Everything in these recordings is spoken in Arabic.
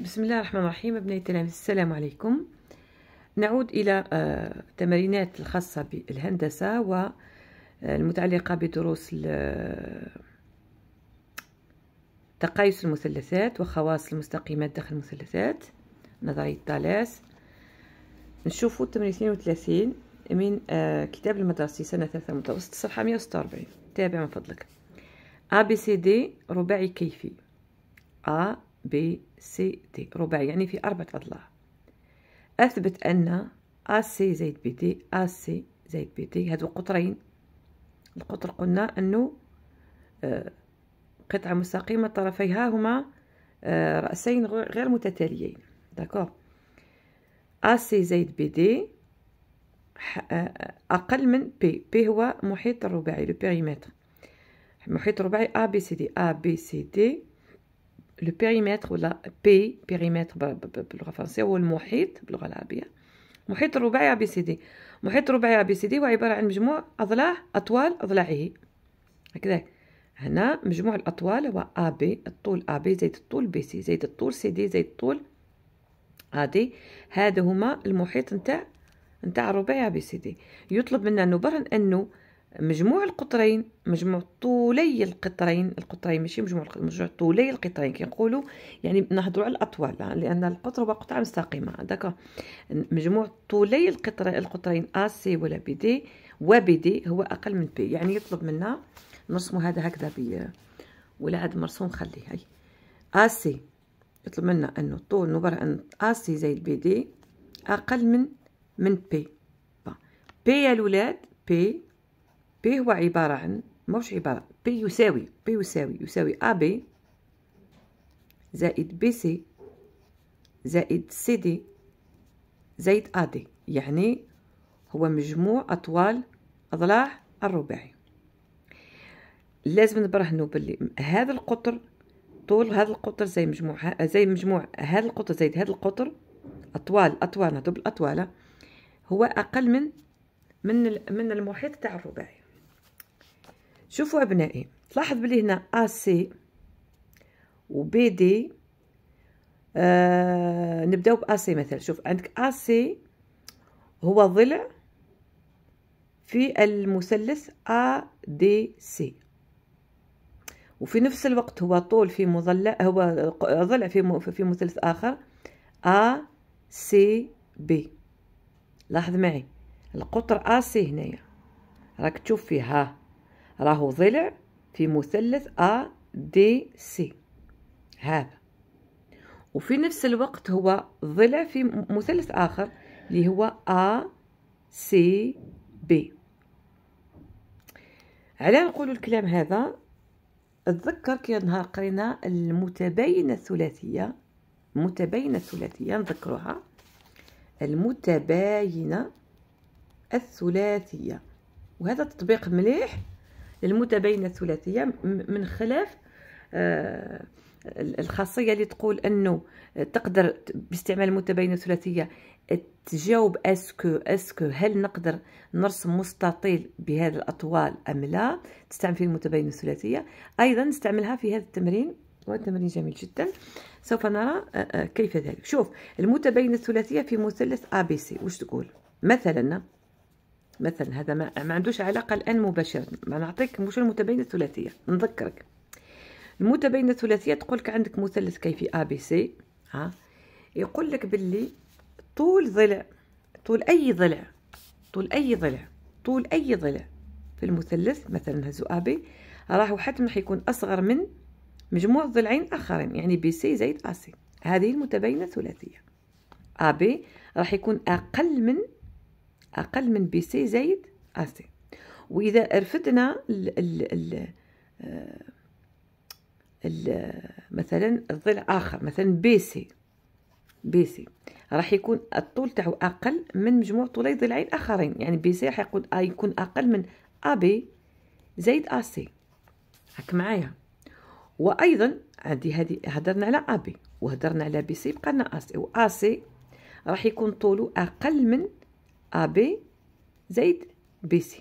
بسم الله الرحمن الرحيم أبنائي التلاميذ السلام عليكم نعود إلى التمارينات الخاصة بالهندسة والمتعلقة بدروس تقايس المثلثات وخواص المستقيمات داخل المثلثات نظرية طالاس نشوفوا التمرين 32 من كتاب المدرسي سنة ثالثة متوسط صفحة 146 تابع من فضلك ا بي سي دي رباعي كيفي ا بي سي دي رباعي يعني في أربعة أضلاع أثبت أن سي زائد بي دي سي زائد بي دي هادو قطرين القطر قلنا أنه آه، قطعة مستقيمة طرفيها هما آه، رأسين غير متتاليين داكوغ أ سي زائد بي دي آه، أقل من بي بي هو محيط الرباعي لو بيريمتر محيط الرباعي أ بي سي دي أ بي سي دي لو بيريمتر ولا بي بيريمتر باللغه الفرنسيه هو المحيط باللغه العربيه محيط الرباعي ا بي سي دي محيط الرباعي ا بي سي دي هو عباره عن مجموع اضلاع اطوال اضلاعه هكذاك هنا مجموع الاطوال هو ا بي الطول ا بي زائد الطول بي سي زائد الطول سي دي زائد الطول ا دي هذا هما المحيط نتاع نتاع الرباعي ا بي سي دي يطلب منا نبرهن انه مجموع القطرين مجموع طولي القطرين القطرين ماشي مجموع مجموع طولي القطرين كنقولوا يعني نهضروا على الاطوال لان القطر هو قطعه مستقيمه داك مجموع طولي القطر القطرين ا سي ولا بي دي وبي دي هو اقل من بي يعني يطلب منا نرسموا هذا هكذا بي ولا هذا مرسوم خليه هاي ا سي يطلب منا انه طول نبر ان ا سي زائد بي دي اقل من من بي بي يا الولاد بي بي هو عبارة عن موش عبارة بي يساوي بي يساوي يساوي ا بي زائد بي سي زائد سي دي زائد ا دي يعني هو مجموع أطوال أضلاع الرباعي لازم نبرهنو باللي هذا القطر طول هذا القطر زي مجموع زي مجموع هذا القطر زائد هذا القطر أطوال أطوال نهضرب الأطوال هو أقل من من من المحيط تاع الرباعي شوفوا أبنائي تلاحظ بلي هنا AC و دي آه نبداو باسي مثلا شوف عندك اسي هو ضلع في المثلث ا دي سي وفي نفس الوقت هو طول في مضلع هو ضلع في في مثلث اخر ا سي بي لاحظ معي القطر ا سي هنايا راك تشوف فيه ها راهو ضلع في مثلث أ دي سي هذا وفي نفس الوقت هو ضلع في مثلث آخر اللي هو أ سي بي على نقول الكلام هذا اتذكر كي نهار قرينا المتباينة الثلاثية المتباينة الثلاثية نذكروها المتباينة الثلاثية وهذا تطبيق مليح للمتباينه الثلاثيه من خلاف آه، الخاصيه اللي تقول انه تقدر باستعمال المتباينه الثلاثيه تجاوب اسكو اسكو هل نقدر نرسم مستطيل بهذه الاطوال ام لا تستعمل في المتباينه الثلاثيه ايضا نستعملها في هذا التمرين والتمرين جميل جدا سوف نرى آه، آه، كيف ذلك شوف المتباينه الثلاثيه في مثلث ا بي سي واش تقول مثلا مثلا هذا ما, ما عندوش علاقه الان مباشره ما نعطيك مش المتباينه الثلاثيه نذكرك المتباينه الثلاثيه تقول لك عندك مثلث كيفي ا بي سي ها يقول لك باللي طول ضلع طول اي ضلع طول اي ضلع طول اي ضلع في المثلث مثلا هزو ا بي راهو حتما حيكون اصغر من مجموع ضلعين اخرين يعني بي سي زائد ا سي هذه المتباينه الثلاثيه ا بي راح يكون اقل من أقل من بي سي زائد سي وإذا رفدنا ال ال ال آه، ال مثلا الضلع آخر مثلا بي سي بي سي راح يكون الطول تاعو أقل من مجموع طولي ضلعين آخرين يعني بي سي راح يكون آه، يكون أقل من ا بي زائد ا سي هاك معايا وايضا عندي هذه هضرنا على ا بي وهضرنا على بي سي بقى لنا ا سي راح يكون طوله اقل من AB زائد BC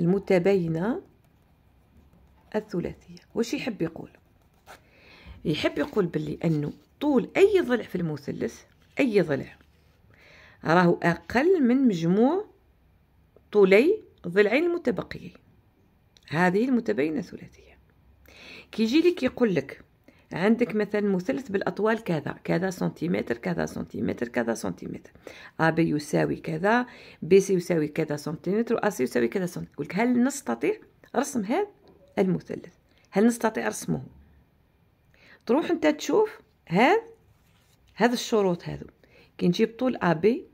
المتباينة الثلاثية واش يحب يقول يحب يقول باللي أنه طول أي ضلع في المثلث أي ضلع راهو أقل من مجموع طولي ضلعين المتبقيين هذه المتباينة الثلاثية كيجي لك يقول لك عندك مثلا مثلث بالأطوال كذا كذا سنتيمتر كذا سنتيمتر كذا سنتيمتر ا بي يساوي كذا بي سي يساوي كذا سنتيمتر ا سي يساوي كذا سنتيمتر يقولك هل نستطيع رسم هذا المثلث هل نستطيع رسمه تروح انت تشوف هذا هذا الشروط هذو كي نجيب طول ا بي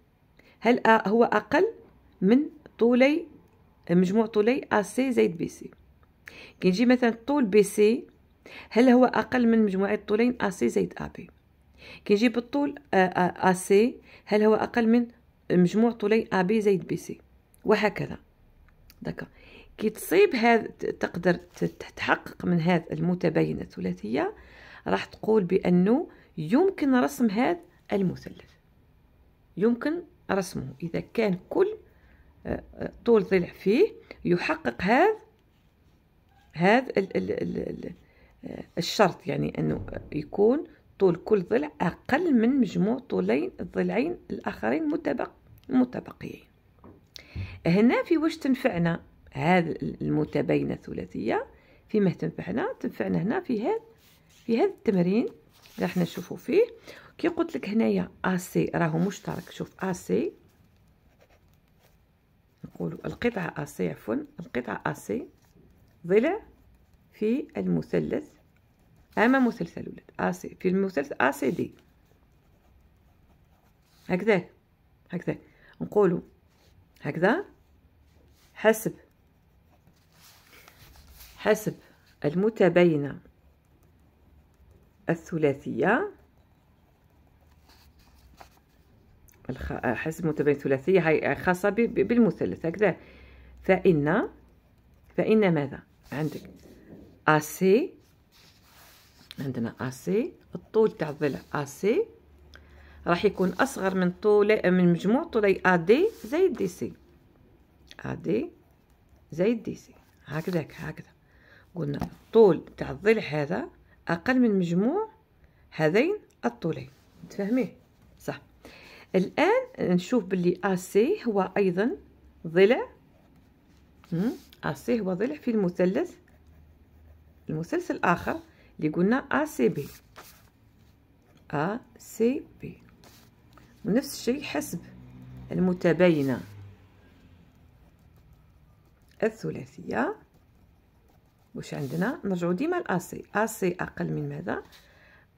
هل ا هو أقل من طولي مجموع طولي ا سي زائد بي سي كي نجي مثلا طول بي سي هل هو أقل من مجموعة طولين AC زائد ا بي كي نجيب الطول ا آه، سي آه، هل هو أقل من مجموع طولين ا بي زائد بي سي وهكذا داكا كي تصيب هذا تقدر تتحقق من هذه المتباينة الثلاثية راح تقول بأنه يمكن رسم هذا المثلث يمكن رسمه إذا كان كل آه، طول ضلع فيه يحقق هذا هذا الشرط يعني أنه يكون طول كل ضلع أقل من مجموع طولين الضلعين الآخرين متبق متبقيين هنا في واش تنفعنا هذا المتباينة الثلاثية فيما تنفعنا تنفعنا هنا في هذا في هذا التمرين اللي راح نشوفوا فيه كي قلت لك هنايا سي راهو مشترك شوف ا سي نقولوا القطعة ا سي عفوا القطعة ا سي ضلع في المثلث أما مثلث الولد أسي في المثلث أسي دي هكذا هكذا نقولوا هكذا حسب حسب المتباينة الثلاثية حسب المتباينة الثلاثية هاي خاصة بالمثلث هكذا فإن فإن ماذا عندك اسي عندنا اسي الطول تاع الضلع اسي راح يكون اصغر من طول من مجموع طولي ادي زائد دي سي ادي زائد دي سي هكذاك هكذا قلنا الطول تاع الضلع هذا اقل من مجموع هذين الطولين تفهميه صح الان نشوف باللي اسي هو ايضا ضلع اسي هو ضلع في المثلث المسلسل آخر اللي قلنا أ سي بي أ سي بي ونفس الشيء حسب المتباينة الثلاثية واش عندنا نرجعو ديما ا اسي اقل من ماذا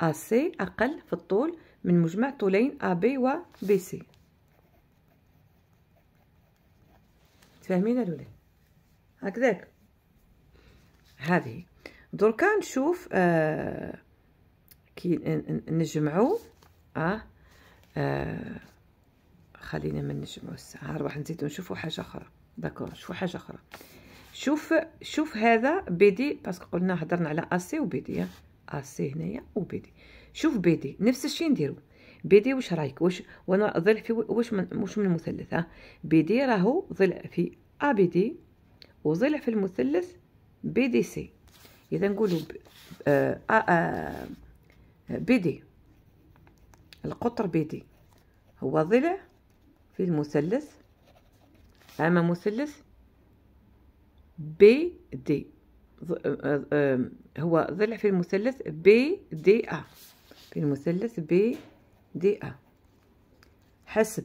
اسي اقل في الطول من مجمع طولين ابي و بي سي تفهمين الولاد هكذاك هذه دركا نشوف آه، كي نجمعو آه،, اه, خلينا ما نجمعو الساعه نروح نزيدو نشوفو حاجه اخرى داكور نشوفو حاجه اخرى شوف شوف هذا بيدي باسكو قلنا هضرنا على اسي وبيدي اسي هنايا وبيدي شوف بيدي نفس الشيء نديرو بيدي واش رايك واش وانا ضلع في واش من واش من المثلث ها بيدي راهو ضلع في ا بيدي دي وضلع في المثلث بي دي سي اذا نقولوا آآ آه، آه، آه، بي دي القطر دي هو ضلع في المثلث أما مثلث بي دي هو ضلع في المثلث بي دي أ في المثلث بي دي أ حسب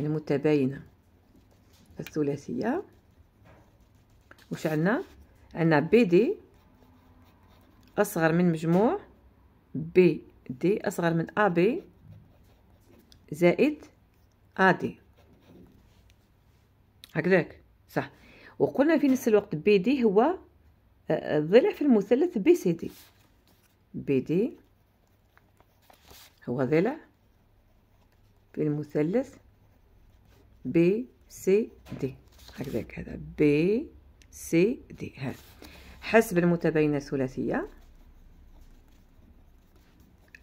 المتباينة الثلاثية وش عندنا عندنا بي دي أصغر من مجموع بي دي أصغر من أ بي زائد أ دي هكذاك صح وقلنا في نفس الوقت بي آه، آه، دي هو ضلع في المثلث بي سي دي بي دي هو ضلع في المثلث بي سي دي هكذاك هذا بي سي دي هذا حسب المتباينة الثلاثية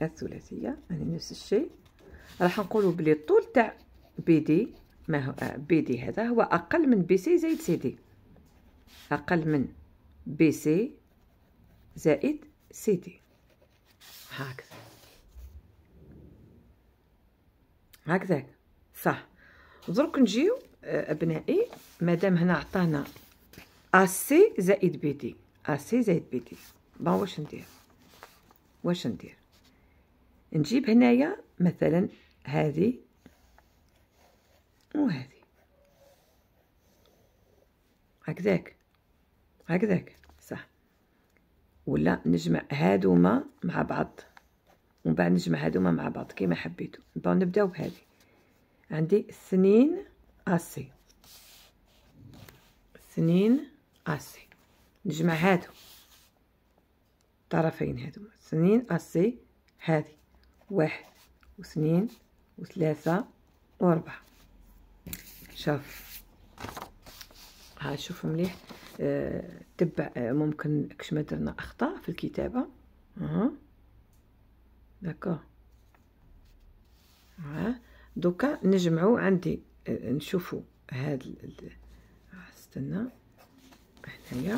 الثلاثية يعني نفس الشيء راح نقولوا بلي الطول تاع بي دي ما هو بي آه، دي هذا هو أقل من بي سي زائد سي دي أقل من بي سي زائد سي دي هكذا هكذا صح درك نجيو آه، أبنائي مادام هنا عطانا اسي زائد بي دي اسي زائد بي دي بون واش ندير واش ندير نجيب هنايا مثلا هذه وهذه هكذاك هكذاك صح ولا نجمع هادوما مع بعض ومن بعد نجمع هادوما مع بعض كيما حبيتو بون نبداو بهذه عندي سنين اسي سنين اسي نجمع هادو الطرفين هادو سنين اسي هذه واحد واثنين وثلاثة واربعة شوف ها شوف مليح أه تبع آه، ممكن كش ما درنا اخطاء في الكتابة اها داكور ها دوكا نجمعو عندي آه، نشوفو هاد آه، استنى هنايا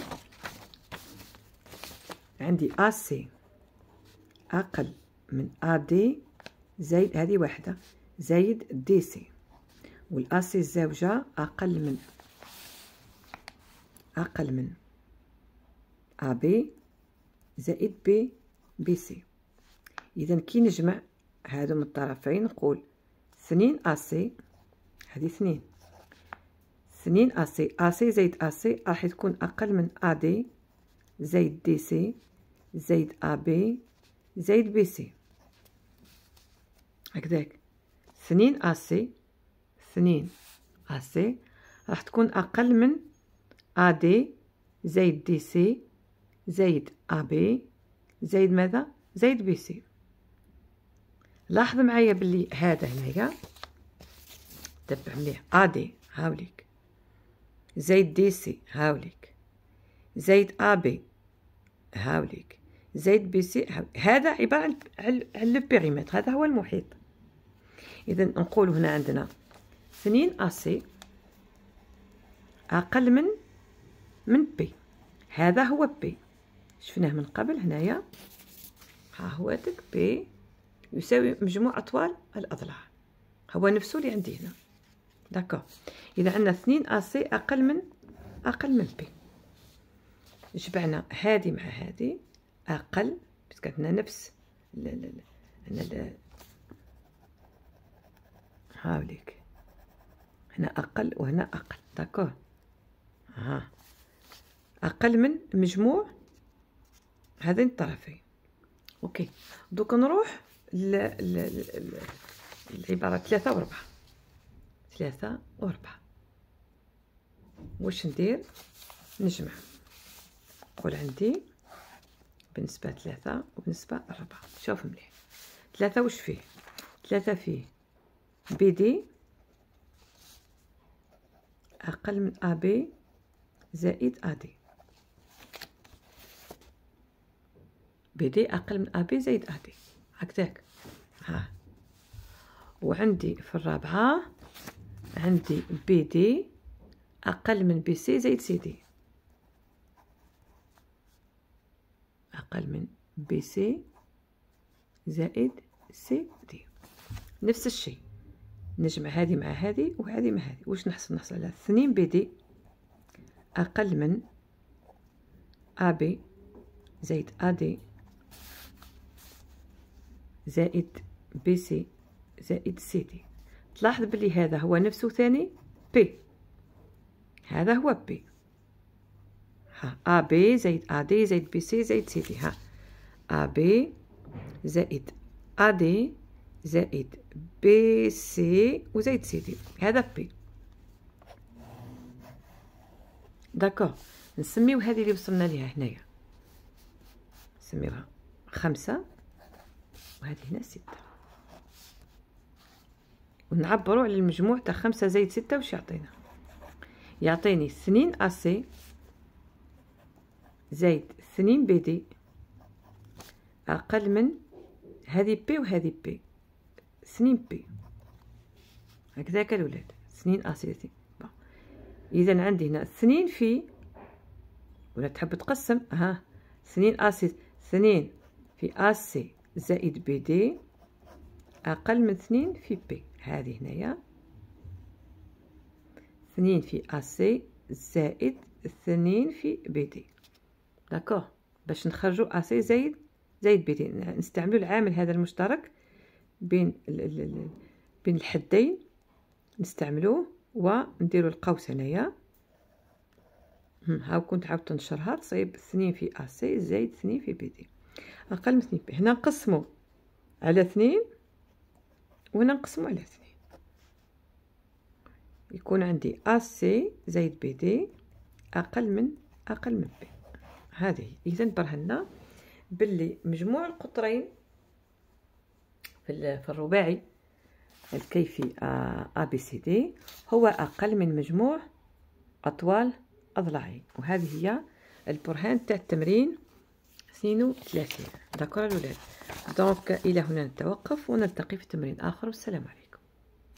عندي ا سي اقل من ا دي زايد هذه واحده زايد دي سي والاسي الزوجه اقل من اقل من ا بي زائد بي بي سي اذا كي نجمع هادو من الطرفين نقول اثنين سي هذه اثنين سي AC AC زائد AC راح تكون أقل من AD زائد DC زائد AB زائد BC هكذاك سي AC ا AC راح تكون أقل من AD زائد DC زائد AB زائد ماذا زائد BC لاحظ معايا بلي هذا هنايا تبع مليح AD هاوليك زيد ديسي هاوليك زيد ابي هاوليك زيد بي سي هذا عبارة عن البيريمتر هذا هو المحيط إذا نقول هنا عندنا سنين أسي أقل من من بي هذا هو بي شفناه من قبل هنايا ها هو داك بي يساوي مجموع أطوال الأضلاع هو نفسه اللي عندي هنا داكوغ اذا عندنا اثنين ا سي اقل من اقل من بي جمعنا هادي مع هادي اقل بس عندنا نفس لا لا لا هنا لا هاوليك هنا اقل وهنا اقل داكوغ ها اقل من مجموع هذين الطرفين اوكي دوك نروح ل للعباره ثلاثة وربعة ثلاثة وربعة واش ندير نجمع نقول عندي بالنسبة ثلاثة وبالنسبة ربعة شوف مليح ثلاثة واش فيه ثلاثة فيه بي دي أقل من أبي زائد أدي دي أقل من أبي زائد أدي هكذاك ها وعندي في الرابعة عندي بي دي أقل من بي سي زائد سي دي أقل من بي سي زائد سي دي نفس الشيء نجمع هذه مع هذه وهذه مع هذه واش نحصل نحصل على 2 بي دي أقل من أ بي زائد أ دي زائد بي سي زائد سي دي تلاحظ بلي هذا هو نفسه ثاني بي هذا هو بي ها ا بي زائد ا دي زائد بي سي زائد سي دي ها ا بي زائد ا دي زائد بي سي وزائد سي دي هذا بي داكو نسميو هذه اللي وصلنا ليها هنايا نسميوها خمسة وهذه هنا ستة ونعبروا على المجموع تاع خمسة زائد ستة واش يعطينا يعطيني اثنين اسي زائد اثنين بي دي اقل من هذه بي وهذه بي سنين بي هكذاك الولاد سنين اسيتي اذا عندي هنا سنين في ولا تحب تقسم ها سنين اسي سنين في اسي زائد بي دي اقل من اثنين في بي هذه هنايا اثنين في اسي زائد اثنين في بي دي داكوغ باش نخرجو اسي زائد زائد بي دي نستعملو العامل هذا المشترك بين ال ال ال بين الحدين نستعملوه ونديرو القوس هنايا هاو كنت عاودت نشرها تصيب اثنين في اسي زائد اثنين في بي دي اقل من اثنين هنا نقسمو على اثنين وهنا نقسمو على اثنين يكون عندي ا سي زائد بي دي اقل من اقل من بي هذه اذا برهنا باللي مجموع القطرين في الرباعي الكيفي ا بي سي دي هو اقل من مجموع اطوال اضلاعي وهذه هي البرهان تاع التمرين سينو 30 داكوغ الولاد دونك الى هنا نتوقف ونلتقي في تمرين اخر والسلام عليكم